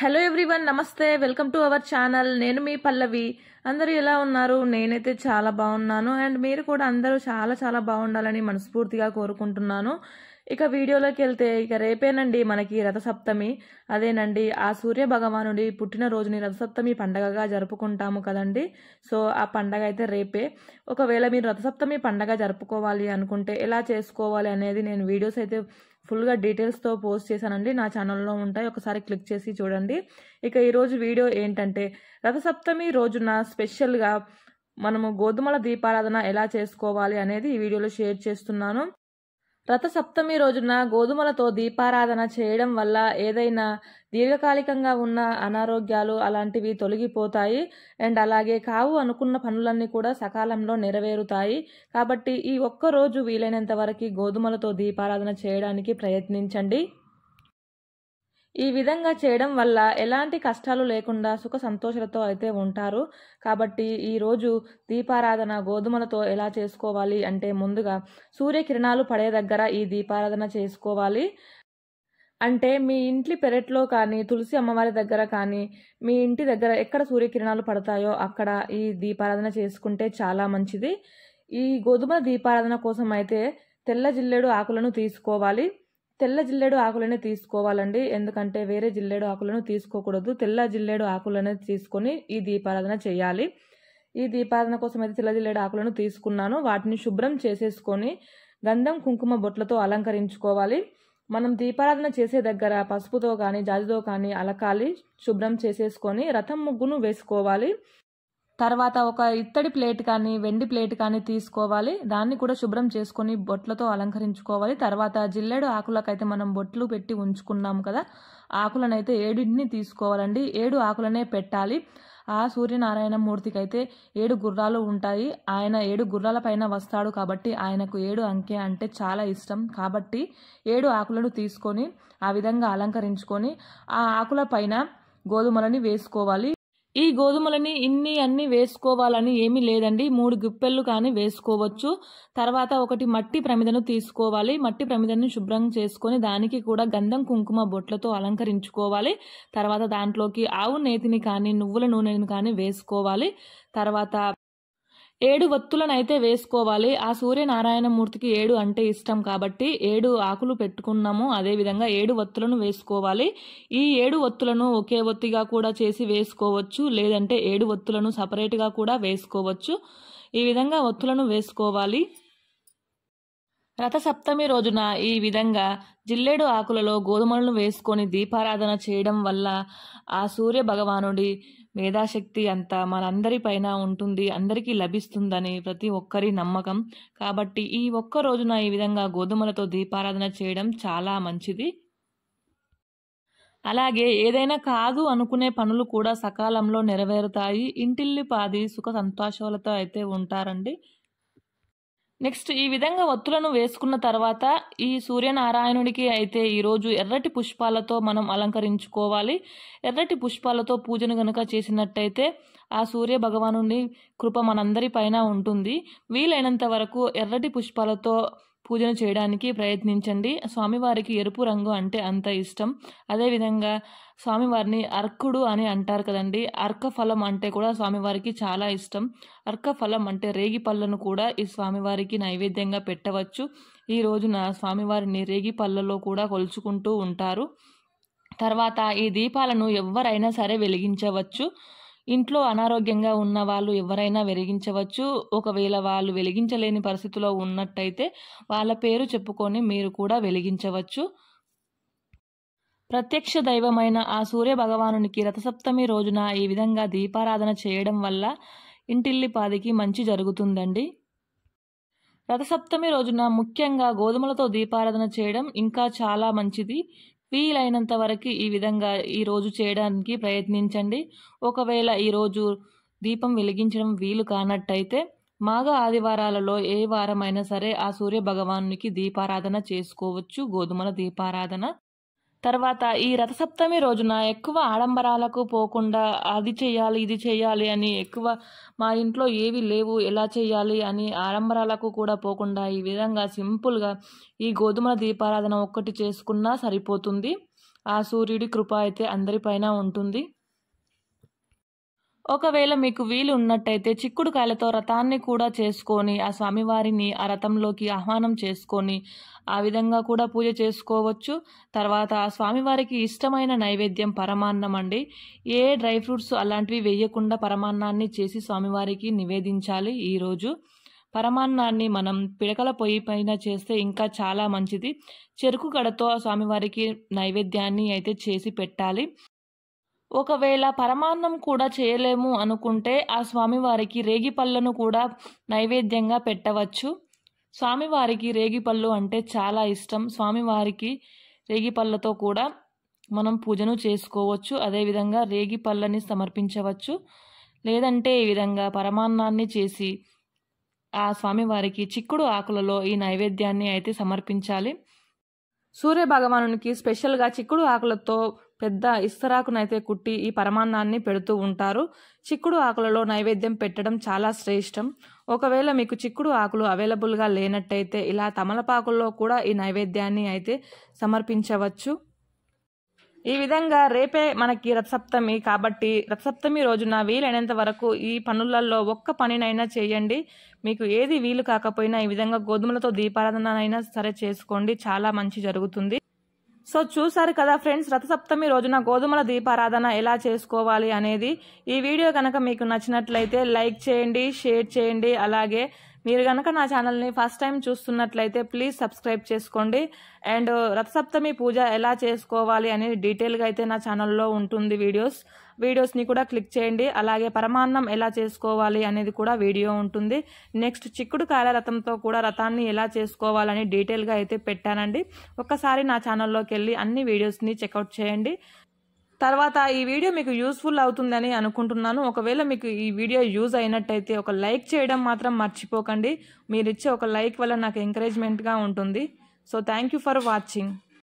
hello everyone నమస్తే welcome to our channel నేను మీ పల్లవి అందరూ ఎలా ఉన్నారు నేనైతే చాలా బాగున్నాను అండ్ మీరు కూడా అందరూ చాలా చాలా బాగుండాలని మనస్ఫూర్తిగా కోరుకుంటున్నాను ఇక వీడియోలోకి వెళ్తే ఇక రేపేనండి మనకి రథసప్తమి అదేనండి ఆ సూర్య భగవానుడి పుట్టినరోజుని రథసప్తమి పండగగా జరుపుకుంటాము కదండి సో ఆ పండగ అయితే రేపే ఒకవేళ మీరు రథసప్తమి పండగ జరుపుకోవాలి అనుకుంటే ఎలా చేసుకోవాలి అనేది నేను వీడియోస్ అయితే ఫుల్గా డీటెయిల్స్తో పోస్ట్ చేశానండి నా ఛానల్లో ఉంటాయి ఒకసారి క్లిక్ చేసి చూడండి ఇక ఈరోజు వీడియో ఏంటంటే రథసప్తమి రోజున స్పెషల్గా మనము గోధుమల దీపారాధన ఎలా చేసుకోవాలి అనేది ఈ వీడియోలో షేర్ చేస్తున్నాను రథసప్తమి రోజున గోధుమలతో దీపారాధన చేయడం వల్ల ఏదైనా దీర్ఘకాలికంగా ఉన్న అనారోగ్యాలు అలాంటివి తొలగిపోతాయి అండ్ అలాగే కావు అనుకున్న పనులన్నీ కూడా సకాలంలో నెరవేరుతాయి కాబట్టి ఈ ఒక్కరోజు వీలైనంత వరకు గోధుమలతో దీపారాధన చేయడానికి ప్రయత్నించండి ఈ విధంగా చేయడం వల్ల ఎలాంటి కష్టాలు లేకుండా సుఖ సంతోషాలతో అయితే ఉంటారు కాబట్టి ఈరోజు దీపారాధన గోధుమలతో ఎలా చేసుకోవాలి అంటే ముందుగా సూర్యకిరణాలు పడే దగ్గర ఈ దీపారాధన చేసుకోవాలి అంటే మీ ఇంటి పెరట్లో కానీ తులసి అమ్మవారి దగ్గర కానీ మీ ఇంటి దగ్గర ఎక్కడ సూర్యకిరణాలు పడతాయో అక్కడ ఈ దీపారాధన చేసుకుంటే చాలా మంచిది ఈ గోధుమ దీపారాధన కోసం అయితే తెల్ల జిల్లేడు ఆకులను తీసుకోవాలి తెల్ల జిల్లేడు ఆకులనే తీసుకోవాలండి ఎందుకంటే వేరే జిల్లేడు ఆకులను తీసుకోకూడదు తెల్ల జిల్లేడు ఆకులనే తీసుకొని ఈ దీపారాధన చేయాలి ఈ దీపారాధన కోసం అయితే తెల్ల జిల్లేడు ఆకులను తీసుకున్నాను వాటిని శుభ్రం చేసేసుకొని గంధం కుంకుమ బొట్లతో అలంకరించుకోవాలి మనం దీపారాధన చేసే దగ్గర పసుపుతో కానీ జాజితో కానీ అలకాలి శుభ్రం చేసేసుకొని రథం ముగ్గును వేసుకోవాలి తర్వాత ఒక ఇత్తడి ప్లేట్ కానీ వెండి ప్లేట్ కానీ తీసుకోవాలి దాన్ని కూడా శుభ్రం చేసుకొని బొట్లతో అలంకరించుకోవాలి తర్వాత జిల్లెడు ఆకులకైతే మనం బొట్లు పెట్టి ఉంచుకున్నాం కదా ఆకులనైతే ఏడింటిని తీసుకోవాలండి ఏడు ఆకులనే పెట్టాలి ఆ సూర్యనారాయణ మూర్తికి అయితే ఏడు గుర్రాలు ఉంటాయి ఆయన ఏడు గుర్రాల పైన వస్తాడు కాబట్టి ఆయనకు ఏడు అంకె అంటే చాలా ఇష్టం కాబట్టి ఏడు ఆకులను తీసుకొని ఆ విధంగా అలంకరించుకొని ఆ ఆకుల పైన గోధుమలని వేసుకోవాలి ఈ గోధుమలని ఇన్ని అన్ని వేసుకోవాలని ఏమీ లేదండి మూడు గుప్పెళ్ళు కానీ వేసుకోవచ్చు తర్వాత ఒకటి మట్టి ప్రమిదను తీసుకోవాలి మట్టి ప్రమిదను శుభ్రం చేసుకొని దానికి కూడా గంధం కుంకుమ బొట్లతో అలంకరించుకోవాలి తర్వాత దాంట్లోకి ఆవు నేతిని కానీ నువ్వుల నూనెను కానీ వేసుకోవాలి తర్వాత ఏడు వత్తులనైతే వేసుకోవాలి ఆ సూర్యనారాయణమూర్తికి ఏడు అంటే ఇష్టం కాబట్టి ఏడు ఆకులు పెట్టుకున్నాము అదేవిధంగా ఏడు వత్తులను వేసుకోవాలి ఈ ఏడు వత్తులను ఒకే ఒత్తిగా కూడా చేసి వేసుకోవచ్చు లేదంటే ఏడు వత్తులను సపరేట్గా కూడా వేసుకోవచ్చు ఈ విధంగా వత్తులను వేసుకోవాలి రథసప్తమి రోజున ఈ విధంగా జిల్లేడు ఆకులలో గోధుమలను వేసుకొని దీపారాధన చేయడం వల్ల ఆ సూర్య భగవానుడి మేధాశక్తి అంతా మనందరిపైన ఉంటుంది అందరికీ లభిస్తుందని ప్రతి ఒక్కరి నమ్మకం కాబట్టి ఈ ఒక్క రోజున ఈ విధంగా గోధుమలతో దీపారాధన చేయడం చాలా మంచిది అలాగే ఏదైనా కాదు అనుకునే పనులు కూడా సకాలంలో నెరవేరుతాయి ఇంటిల్లి పాది సుఖ సంతోషాలతో అయితే ఉంటారండి నెక్స్ట్ ఈ విధంగా ఒత్తులను వేసుకున్న తర్వాత ఈ సూర్యనారాయణుడికి అయితే ఈరోజు ఎర్రటి పుష్పాలతో మనం అలంకరించుకోవాలి ఎర్రటి పుష్పాలతో పూజను గనుక చేసినట్టయితే ఆ సూర్య భగవానుడి కృప మనందరి పైన ఉంటుంది వీలైనంత వరకు ఎర్రటి పుష్పాలతో పూజను చేయడానికి ప్రయత్నించండి స్వామివారికి ఎరుపు రంగు అంటే అంత ఇష్టం అదేవిధంగా స్వామివారిని అర్కుడు అని అంటారు కదండి అర్క ఫలం అంటే కూడా స్వామివారికి చాలా ఇష్టం అర్క ఫలం అంటే రేగి పళ్ళను కూడా ఈ స్వామివారికి నైవేద్యంగా పెట్టవచ్చు ఈ రోజున స్వామివారిని రేగి పళ్ళలో కూడా కొలుచుకుంటూ ఉంటారు తర్వాత ఈ దీపాలను ఎవరైనా సరే వెలిగించవచ్చు ఇంట్లో అనారోగ్యంగా ఉన్న వాళ్ళు ఎవరైనా వెలిగించవచ్చు ఒకవేళ వాళ్ళు వెలిగించలేని పరిస్థితిలో ఉన్నట్టయితే వాళ్ళ పేరు చెప్పుకొని మీరు కూడా వెలిగించవచ్చు ప్రత్యక్ష దైవమైన ఆ సూర్య భగవానునికి రథసప్తమి రోజున ఈ విధంగా దీపారాధన చేయడం వల్ల ఇంటిల్లిపాదికి మంచి జరుగుతుందండి రథసప్తమి రోజున ముఖ్యంగా గోధుమలతో దీపారాధన చేయడం ఇంకా చాలా మంచిది వీలైనంత వరకు ఈ విధంగా ఈరోజు చేయడానికి ప్రయత్నించండి ఒకవేళ ఈరోజు దీపం వెలిగించడం వీలు కానట్టయితే మాఘ ఆదివారాలలో ఏ వారమైనా సరే ఆ సూర్య భగవానునికి దీపారాధన చేసుకోవచ్చు గోధుమల దీపారాధన తర్వాత ఈ రథసప్తమి రోజున ఎక్కువ ఆడంబరాలకు పోకుండా అది చేయాలి ఇది చేయాలి అని ఎక్కువ మా ఇంట్లో ఏవి లేవు ఎలా చేయాలి అని ఆడంబరాలకు కూడా పోకుండా ఈ విధంగా సింపుల్గా ఈ గోధుమల దీపారాధన ఒక్కటి చేసుకున్నా సరిపోతుంది ఆ సూర్యుడి కృప అయితే అందరిపైన ఉంటుంది ఒకవేళ మీకు వీలు ఉన్నట్టయితే చిక్కుడుకాయలతో రథాన్ని కూడా చేసుకొని ఆ స్వామివారిని ఆ రథంలోకి ఆహ్వానం చేసుకొని ఆ విధంగా కూడా పూజ చేసుకోవచ్చు తర్వాత ఆ స్వామివారికి ఇష్టమైన నైవేద్యం పరమాన్నం అండి ఏ డ్రై ఫ్రూట్స్ అలాంటివి వేయకుండా పరమాన్నాన్ని చేసి స్వామివారికి నివేదించాలి ఈరోజు పరమాన్నాన్ని మనం పిడకల పొయ్యి పైన చేస్తే ఇంకా చాలా మంచిది చెరుకు గడతో స్వామివారికి నైవేద్యాన్ని అయితే చేసి పెట్టాలి ఒకవేళ పరమాన్నం కూడా చేయలేము అనుకుంటే ఆ స్వామివారికి రేగిపళ్ళను కూడా నైవేద్యంగా పెట్టవచ్చు స్వామివారికి రేగిపళ్ళు అంటే చాలా ఇష్టం స్వామివారికి రేగిపళ్ళతో కూడా మనం పూజను చేసుకోవచ్చు అదేవిధంగా రేగిపళ్ళని సమర్పించవచ్చు లేదంటే ఈ విధంగా పరమాన్నాన్ని చేసి ఆ స్వామివారికి చిక్కుడు ఆకులలో ఈ నైవేద్యాన్ని అయితే సమర్పించాలి సూర్య భగవానునికి స్పెషల్గా చిక్కుడు ఆకులతో పెద్ద ఇస్తరాకునైతే కుట్టి ఈ పరమాన్నాన్ని పెడుతూ ఉంటారు చిక్కుడు ఆకులలో నైవేద్యం పెట్టడం చాలా శ్రేష్టం ఒకవేళ మీకు చిక్కుడు ఆకులు అవైలబుల్గా లేనట్టయితే ఇలా తమలపాకుల్లో కూడా ఈ నైవేద్యాన్ని అయితే సమర్పించవచ్చు ఈ విధంగా రేపే మనకి రథసప్తమి కాబట్టి రథసప్తమి రోజున వీలైనంత వరకు ఈ పనులలో ఒక్క పనినైనా చేయండి మీకు ఏది వీలు కాకపోయినా ఈ విధంగా గోధుమలతో దీపారాధనైనా సరే చేసుకోండి చాలా మంచి జరుగుతుంది సో చూసారు కదా ఫ్రెండ్స్ రథసప్తమి రోజున గోధుమల దీపారాధన ఎలా చేసుకోవాలి అనేది ఈ వీడియో కనుక మీకు నచ్చినట్లయితే లైక్ చేయండి షేర్ చేయండి అలాగే మీరు కనుక నా ఛానల్ని ఫస్ట్ టైం చూస్తున్నట్లయితే ప్లీజ్ సబ్స్క్రైబ్ చేసుకోండి అండ్ uh, రథసప్తమి పూజ ఎలా చేసుకోవాలి అని డీటెయిల్గా అయితే నా ఛానల్లో ఉంటుంది వీడియోస్ వీడియోస్ని కూడా క్లిక్ చేయండి అలాగే పరమాన్నం ఎలా చేసుకోవాలి అనేది కూడా వీడియో ఉంటుంది నెక్స్ట్ చిక్కుడు కాయల రథంతో కూడా రథాన్ని ఎలా చేసుకోవాలని డీటెయిల్గా అయితే పెట్టానండి ఒక్కసారి నా ఛానల్లోకి వెళ్ళి అన్ని వీడియోస్ని చెక్అవుట్ చేయండి తర్వాత ఈ వీడియో మీకు యూస్ఫుల్ అవుతుందని అనుకుంటున్నాను ఒకవేళ మీకు ఈ వీడియో యూజ్ అయినట్టయితే ఒక లైక్ చేయడం మాత్రం మర్చిపోకండి మీరిచ్చే ఒక లైక్ వల్ల నాకు ఎంకరేజ్మెంట్గా ఉంటుంది so thank you for watching